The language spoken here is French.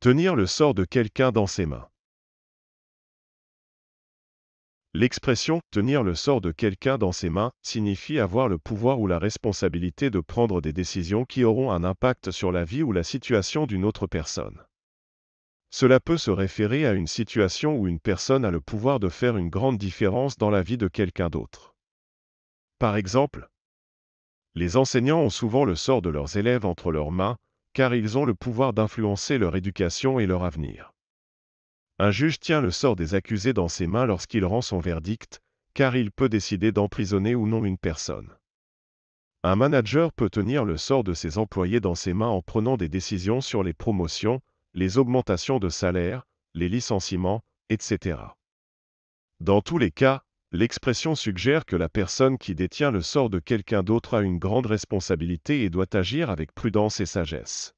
Tenir le sort de quelqu'un dans ses mains. L'expression tenir le sort de quelqu'un dans ses mains signifie avoir le pouvoir ou la responsabilité de prendre des décisions qui auront un impact sur la vie ou la situation d'une autre personne. Cela peut se référer à une situation où une personne a le pouvoir de faire une grande différence dans la vie de quelqu'un d'autre. Par exemple, les enseignants ont souvent le sort de leurs élèves entre leurs mains, car ils ont le pouvoir d'influencer leur éducation et leur avenir. Un juge tient le sort des accusés dans ses mains lorsqu'il rend son verdict, car il peut décider d'emprisonner ou non une personne. Un manager peut tenir le sort de ses employés dans ses mains en prenant des décisions sur les promotions, les augmentations de salaire, les licenciements, etc. Dans tous les cas, L'expression suggère que la personne qui détient le sort de quelqu'un d'autre a une grande responsabilité et doit agir avec prudence et sagesse.